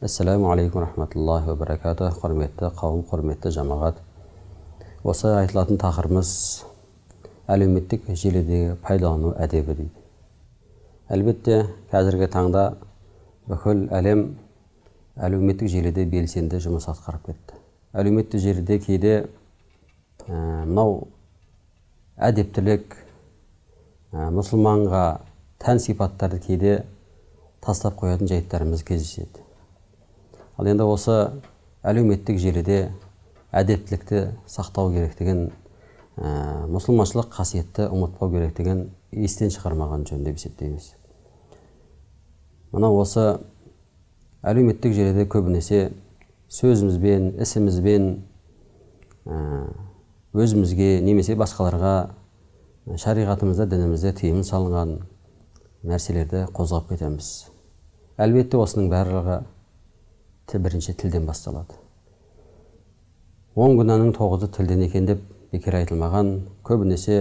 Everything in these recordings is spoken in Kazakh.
ассаламу алейкум рахматуллахи уа баракату құрметті қауым құрметті жамағат осы айтылатын тақырыбымыз әлеуметтік желідегі пайдалану әдебі дейді әлбетте қазіргі таңда бүкіл әлем әлеуметтік желіде белсенді жұмыс атқарып кетті әлеуметтік желіде кейде мынау әдептілік мұсылманға тән сипаттарды кейде тастап қоятын жайттарымыз кездеседі ал енді осы әлеуметтік желіде әдептілікті сақтау керектігін ә, мұсылманшылық қасиетті ұмытпау керектігін естен шығармаған жөн деп есептейміз мына осы әлеуметтік желіде көбінесе сөзімізбен ісімізбен ә, өзімізге немесе басқаларға ә, шариғатымызда дінімізде тыйым салынған нәрселерді қозғап кетеміз әлбетте осының барлығы бірінші тілден басталады он күнәнің тоғызы тілден екен деп бекер айтылмаған көбінесе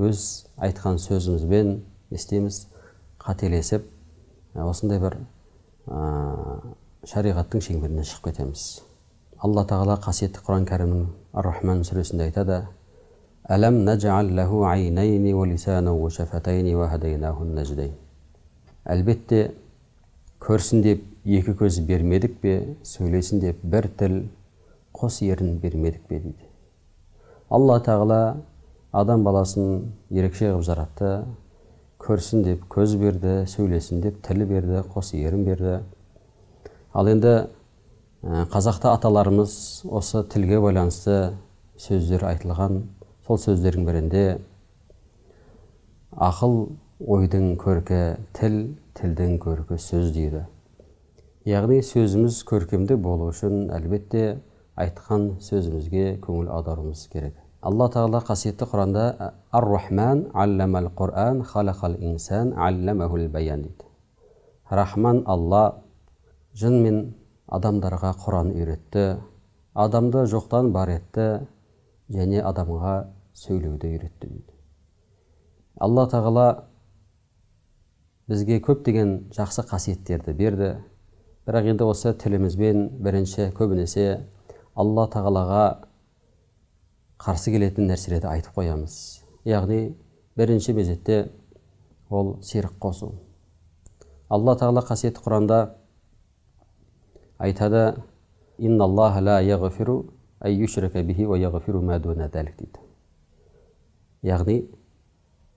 өз айтқан сөзімізбен не істейміз қателесіп Ә, осындай бір ә, шариғаттың шеңберінен шығып кетеміз алла тағала қасиетті құран кәрімнің ар рахман сүресінде айтады әләм әлбетте көрсін деп екі көз бермедік пе сөйлесін деп бір тіл қос ерін бермедік пе дейді алла тағала адам баласын ерекше қылып жаратты көрсін деп көз берді сөйлесін деп тіл берді қос ерін берді ал енді ә, қазақта аталарымыз осы тілге байланысты сөздер айтылған сол сөздердің бірінде ақыл ойдың көркі тіл тілдің көркі сөз дейді яғни сөзіміз көркемді болу үшін әлбетте айтқан сөзімізге көңіл аударуымыз керек алла тағала қасиетті құранда ар рахман алләмәл құран халақал инсан алләмәхул баян дейді рахман алла жын мен адамдарға құран үйретті адамды жоқтан бар етті және адамға сөйлеуді үйретті дейді алла тағала бізге көптеген жақсы қасиеттерді берді бірақ енді осы тілімізбен бірінші көбінесе алла тағалаға қарсы келетін нәрселерді айтып қоямыз яғни бірінші мезетте ол серік қосу алла тағала қасиетті құранда айтады дейді яғни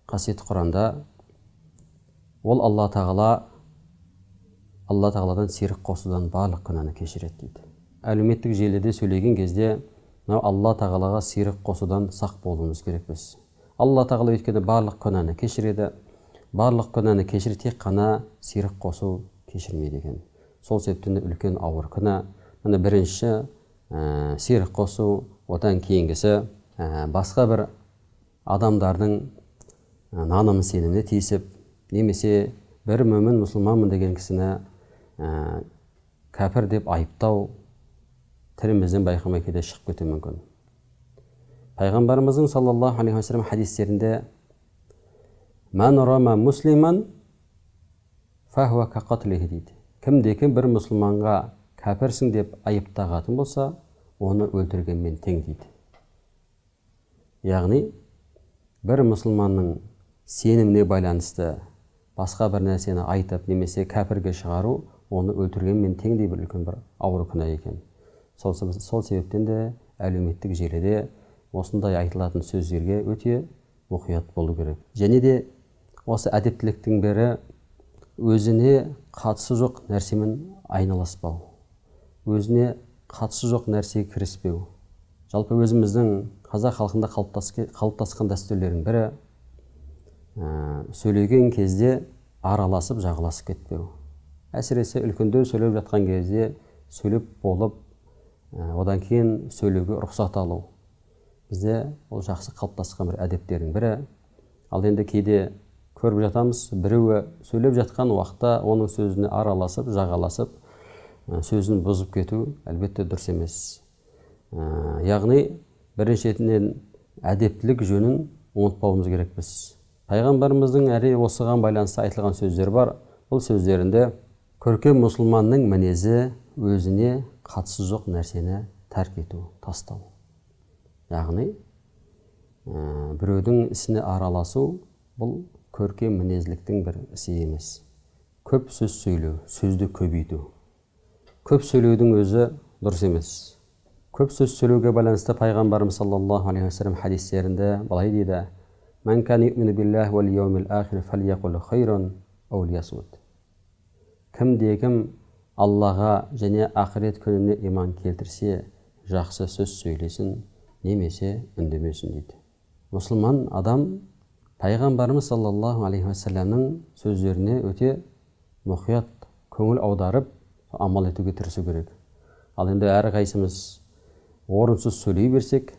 қасиетті құранда ол алла тағала алла тағаладан серік қосудан барлық күнәні кешіреді дейді әлеуметтік желіде сөйлеген кезде мынау алла тағалаға сиріқ қосудан сақ болуымыз керекпіз алла тағала өйткені барлық күнәні кешіреді барлық күнәні кешір тек қана сирек қосу кешірмейді екен сол себептен үлкен ауыр күнә міне бірінші ә, қосу одан кейінгісі ә, басқа бір адамдардың ә, наным сеніміне тиісіп немесе бір мүмін мұсылманмын деген кісіні ә, кәпір деп айыптау тілімізден байқамай кейде шығып кетуі мүмкін пайғамбарымыздың саллаллаху алейхи уассалам хадистерінде мән рама муслиман дейді кімде кім бір мұсылманға кәпірсің деп айыптағатын болса оны өлтіргенмен тең дейді яғни бір мұсылманның сеніміне байланысты басқа бір нәрсені айтып немесе кәпірге шығару оны өлтіргенмен теңдей бір үлкен бір ауыр күнә екен сол, сол себептен де әлеуметтік желіде осындай айтылатын сөздерге өте мұқият болу керек және де осы әдептіліктің бірі өзіне қатысы жоқ нәрсемен айналаспау өзіне қатысы жоқ нәрсеге кіріспеу жалпы өзіміздің қазақ халқында қалыптасқан дәстүрлердің бірі ә, сөйлеген кезде араласып жағаласып кетпеу әсіресе үлкендер сөйлеп жатқан кезде сөйлеп болып Ә, одан кейін сөйлеуге рұқсат алу бізде ол жақсы қалыптасқан бір әдептердің бірі ал енді кейде көріп жатамыз біреуі сөйлеп жатқан уақытта оның сөзіне араласып жағаласып ә, сөзін бұзып кету әлбетте дұрыс емес ә, яғни біріншіден әдептілік жөнін ұмытпауымыз керекпіз пайғамбарымыздың әрі осыған байланысты айтылған сөздер бар бұл сөздерінде көркем мұсылманның мінезі өзіне қатысы жоқ нәрсені тәрк ету тастау яғни ә, біреудің ісіне араласу бұл көркем мінезіліктің бір ісі емес көп сөз сөйлеу сөзді көбейту көп сөйлеудің өзі дұрыс емес көп сөз сөйлеуге байланысты пайғамбарымыз саллаллаху алейхи уассалам хадистерінде былай дейді кімде кім аллаға және ақырет күніне иман келтірсе жақсы сөз сөйлесін немесе үндемесін дейді мұсылман адам пайғамбарымыз саллаллаху алейхи уассаламның сөздеріне өте мұқият көңіл аударып амал етуге тырысу керек ал енді әрқайсымыз орынсыз сөйлей берсек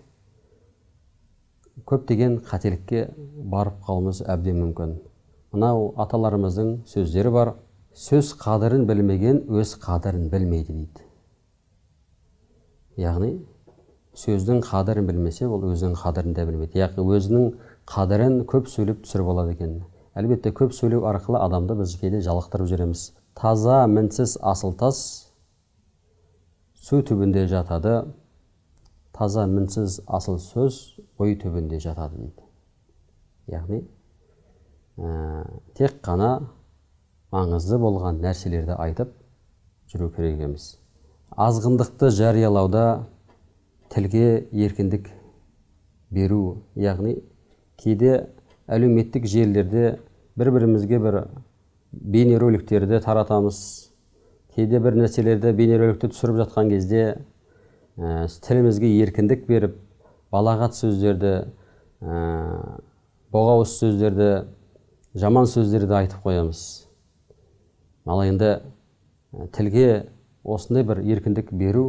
көптеген қателікке барып қалуымыз әбден мүмкін мынау аталарымыздың сөздері бар сөз қадірін білмеген өз қадірін білмейді дейді яғни сөздің қадірін білмесе ол өзінің қадірін де білмейді яғни өзінің қадірін көп сөйлеп түсіріп алады екен әлбетте көп сөйлеу арқылы адамды біз кейде жалықтырып жібереміз таза мінсіз асыл тас су түбінде жатады таза мінсіз асыл сөз ой түбінде жатады дейді яғни ә, тек қана маңызды болған нәрселерді айтып жүру керек екенбіз азғындықты жариялауда тілге еркіндік беру яғни кейде әлеуметтік желілерде бір бірімізге бір бейнероликтерді таратамыз кейде бір нәрселерді бейнероликті түсіріп жатқан кезде ә, тілімізге еркіндік беріп балағат сөздерді ә, боғауыз сөздерді жаман сөздерді айтып қоямыз ал енді э, тілге осындай бір еркіндік беру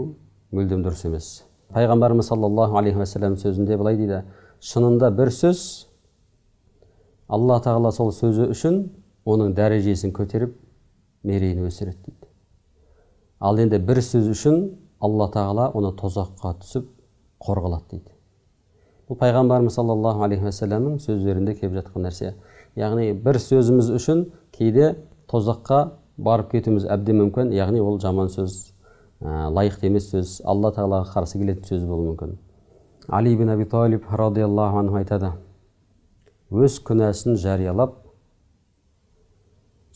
мүлдем дұрыс емес пайғамбарымыз саллаллаху алейхи уассалам сөзінде былай дейді шынында бір сөз алла тағала сол сөзі үшін оның дәрежесін көтеріп мерейін өсіреді дейді ал енді бір сөз үшін алла тағала оны тозаққа түсіп қор қылады дейді бұл пайғамбарымыз саллаллаху алейхи уассаламның сөздерінде келіп жатқан нәрсе яғни бір сөзіміз үшін кейде тозаққа барып кетуіміз әбден мүмкін яғни ол жаман сөз ә, лайықты емес сөз алла тағалаға қарсы келетін сөз болуы мүмкін Али ибн аби талиб радиаллаху анху айтады өз күнәсін жариялап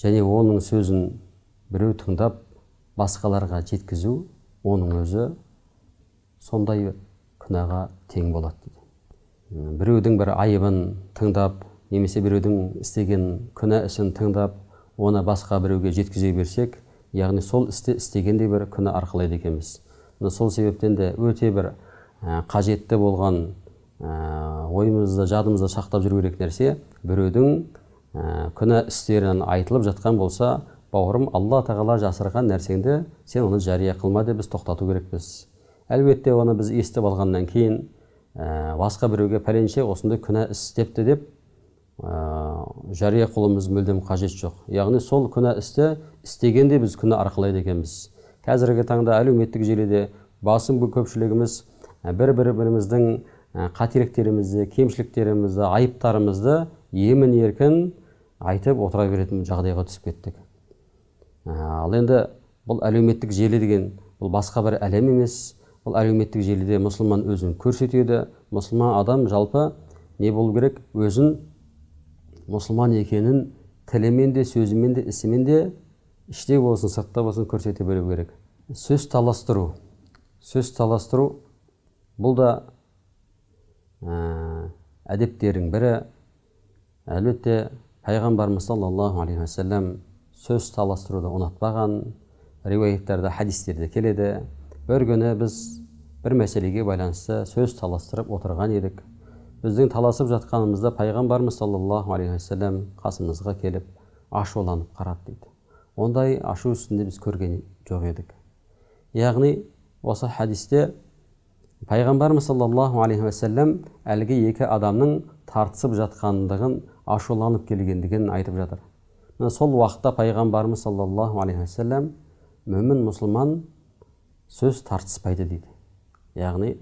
және оның сөзін біреу тыңдап басқаларға жеткізу оның өзі сондай күнәға тең болады дейді біреудің бір айыбын тыңдап немесе біреудің істеген күнә ісін тыңдап оны басқа біреуге жеткізе берсек яғни сол істі істегендей бір күні арқалайды екенбіз сол себептен де өте бір ә, қажетті болған ә, ойымызды жадымызда сақтап жүру керек нәрсе біреудің ә, күнә істерін айтылып жатқан болса бауырым алла тағала жасырған нәрсеңді сен оны жария қылма деп біз тоқтату керекпіз әлбетте оны біз естіп алғаннан кейін басқа біреуге пәленше осындай күнә істепті деп ә, жария қылуымыз мүлдем қажет жоқ яғни сол күнә істі істегенде біз күнә арқалайды екенбіз қазіргі таңда әлеуметтік желіде басым көпшілігіміз бір ә, бір біріміздің ә, қателіктерімізді кемшіліктерімізді айыптарымызды емін еркін айтып отыра беретін жағдайға түсіп кеттік ә, ал енді бұл әлеуметтік желі деген бұл басқа бір әлем емес бұл әлеуметтік желіде мұсылман өзін көрсетеді мұсылман адам жалпы не болу керек өзін мұсылман екенін тілімен де сөзімен де ісімен де іште болсын сыртта болсын көрсете білу керек сөз таластыру сөз таластыру бұл да ә, әдептердің бірі әлбетте пайғамбарымыз саллаллаху алейхи уассалам сөз таластыруды ұнатпаған риуаяттарда хадистерде келеді бір күні біз бір мәселеге байланысты сөз таластырып отырған едік біздің таласып жатқанымызда пайғамбарымыз саллаллаху алейхи уассалам қасымызға келіп ашуланып қарады дейді ондай ашу үстінде біз көрген жоқ едік яғни осы хадисте пайғамбарымыз саллаллаху алейхи уассалам әлгі екі адамның тартысып жатқандығын ашуланып келгендігін айтып жатыр міне сол уақытта пайғамбарымыз саллаллаху алейхи уассалам мүмін мұсылман сөз тартыспайды дейді яғни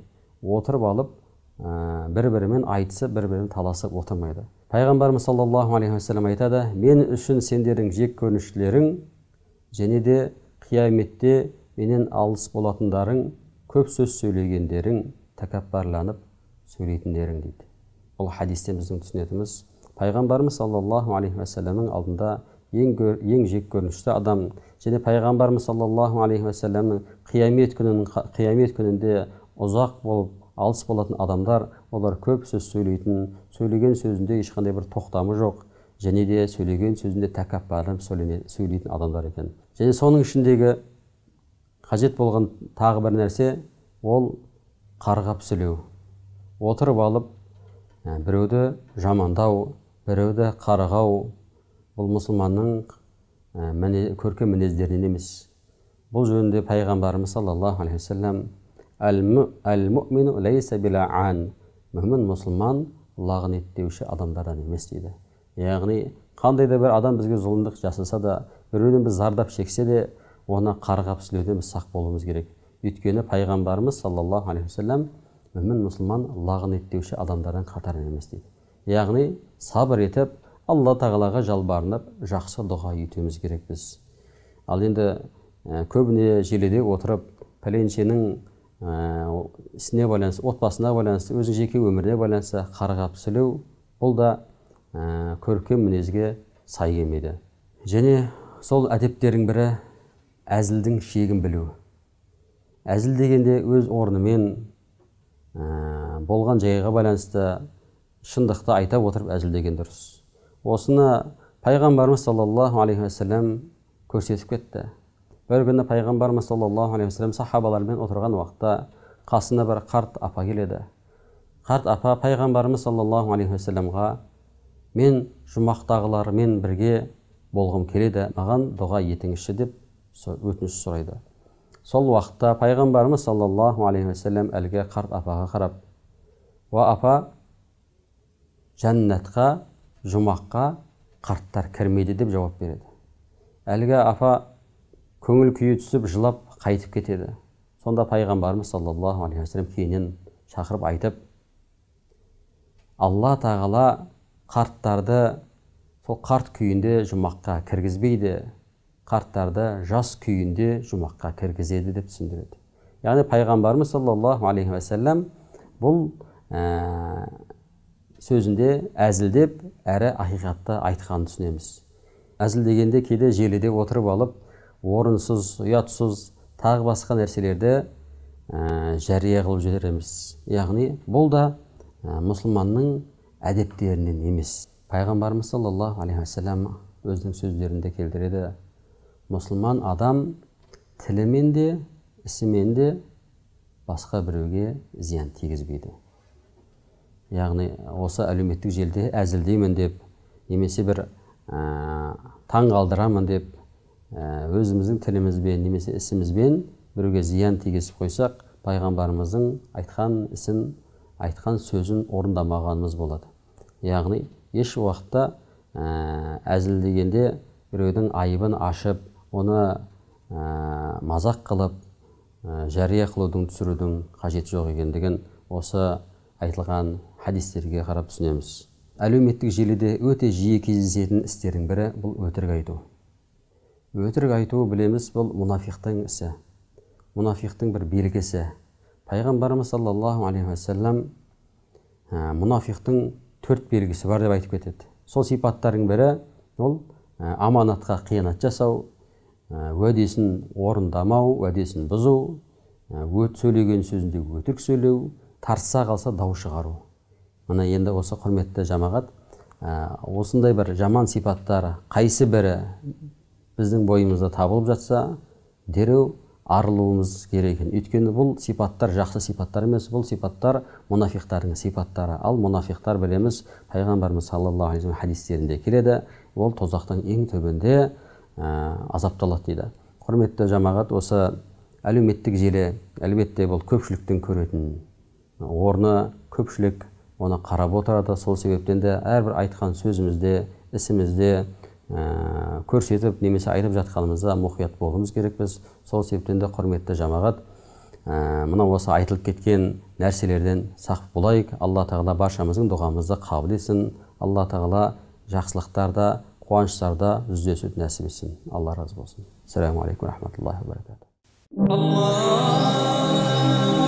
отырып алып ә, бір бірімен айтысып бір бірімен таласып отырмайды пайғамбарымыз саллаллаху алейхи уассалам айтады мен үшін сендердің жек көрінушілерің және де қияметте менен алыс болатындарың көп сөз сөйлегендерің тәкаппарланып сөйлейтіндерің дейді бұл хадистен біздің түсінетіміз пайғамбарымыз саллаллаху алейхи уассаламның алдында ең, көр, ең көрінішті адам және пайғамбарымыз саллаллаху алейхи уассаламның қиямет күнін қиямет күнінде ұзақ болып алыс болатын адамдар олар көп сөз сөйлейтін сөйлеген сөзінде ешқандай бір тоқтамы жоқ және де сөйлеген сөзінде тәкаппарланып сөйлейтін адамдар екен және соның ішіндегі қажет болған тағы бір нәрсе ол қарғап сөйлеу отырып алып ә, біреуді жамандау біреуді қарғау бұл мұсылманның ә, көркем мінездерінен емес бұл жөнінде пайғамбарымыз саллаллаху алейхи мүмін мұсылман лағнеттеуші адамдардан емес дейді яғни қандай да бір адам бізге зұлымдық жасаса да біреуден біз зардап шексе де оны қарғап сүлеуден біз сақ болуымыз керек өйткені пайғамбарымыз саллаллаху алейхи уассалам мүмін мұсылман лағнеттеуші адамдардан қатарынан емес дейді яғни сабыр етіп алла тағалаға жалбарынып жақсы дұға етуіміз керекпіз ал енді көбіне желіде отырып пәленшенің ә, ісіне байланысты отбасына байланысты өзінің жеке өміріне байланысты қарғап сілеу бұл да ә, көркем мінезге сай келмейді және сол әдептердің бірі әзілдің шегін білу әзіл дегенде өз орнымен ә, болған жайға байланысты шындықты айта отырып әзілдеген дұрыс осыны пайғамбарымыз саллаллаху алейхи уассалам көрсетіп кетті бір күні пайғамбарымыз саллаллаху алейхи уассалам сахабалармен отырған уақытта қасына бір қарт апа келеді қарт апа пайғамбарымыз саллаллаху алейхи уассаламға мен жұмақтағылармен бірге болғым келеді маған дұға етіңізші деп өтініш сұрайды сол уақытта пайғамбарымыз саллаллаху алейхи уассалам әлгі қарт апаға қарап уа апа жәннатқа жұмаққа қарттар кірмейді деп жауап береді әлгі апа көңіл күйі түсіп жылап қайтып кетеді сонда пайғамбарымыз саллаллаху алейхи уассалам кейіннен шақырып айтып алла тағала қарттарды сол қарт күйінде жұмаққа кіргізбейді қарттарды жас күйінде жұмаққа кіргізеді деп түсіндіреді яғни пайғамбарымыз саллаллаху алейхи уассалам бұл ә, сөзінде әзілдеп әрі ақиқатты айтқанын түсінеміз әзілдегенде кейде желіде отырып алып орынсыз ұятсыз тағы басқа нәрселерді ә, жария қылып жібереміз яғни бұл да ә, мұсылманның әдептерінен емес пайғамбарымыз саллаллаху алейхи уассалам өзінің сөздерінде келтіреді мұсылман адам тілімен де ісімен де басқа біреуге зиян тигізбейді яғни осы әлеуметтік желіде әзілдеймін деп немесе бір ә, таң қалдырамын деп өзіміздің тілімізбен немесе ісімізбен біреуге зиян тигізіп қойсақ пайғамбарымыздың айтқан ісін айтқан сөзін орындамағанымыз болады яғни еш уақытта ә, әзілдегенде біреудің айыбын ашып оны ә, мазақ қылып ә, жария қылудың түсірудің қажеті жоқ екендігін осы айтылған хадистерге қарап түсінеміз әлеуметтік желіде өте жиі кездесетін істердің бірі бұл өтірік айту өтірік айту білеміз бұл мұнафиқтың ісі мұнафиқтың бір белгісі пайғамбарымыз саллаллаху алейхи уассалам ә, мұнафиқтың төрт белгісі бар деп айтып кетеді сол сипаттардың бірі ол ә, аманатқа қиянат жасау ә, уәдесін орындамау уәдесін бұзу ә, өт сөйлеген сөзінде өтірік сөйлеу тарса қалса дау шығару міне енді осы құрметті жамағат ә, осындай бір жаман сипаттар қайсы бірі біздің бойымызда табылып жатса дереу арылуымыз керек екен өйткені бұл сипаттар жақсы сипаттар емес бұл сипаттар мұнафиқтардың сипаттары ал мұнафиқтар білеміз пайғамбарымыз саллаллаху алейhi хадистерінде келеді ол тозақтың ең түбінде ә, азапталады дейді құрметті жамағат осы әлеуметтік желі әлбетте бұл көпшіліктің көретін орны көпшілік оны қарап отырады сол себептен де әрбір айтқан сөзімізде ісімізде ә, көрсетіп немесе айтып жатқанымызда мұқият болуымыз керекпіз сол себептен де құрметті жамағат ә, мынау осы айтылып кеткен нәрселерден сақ болайық алла тағала баршамыздың дұғамызды қабыл етсін алла тағала жақсылықтарда қуаныштарда жүздесуді нәсіп етсін алла разы болсын ассалаумағалейкум рахматуллахи баракату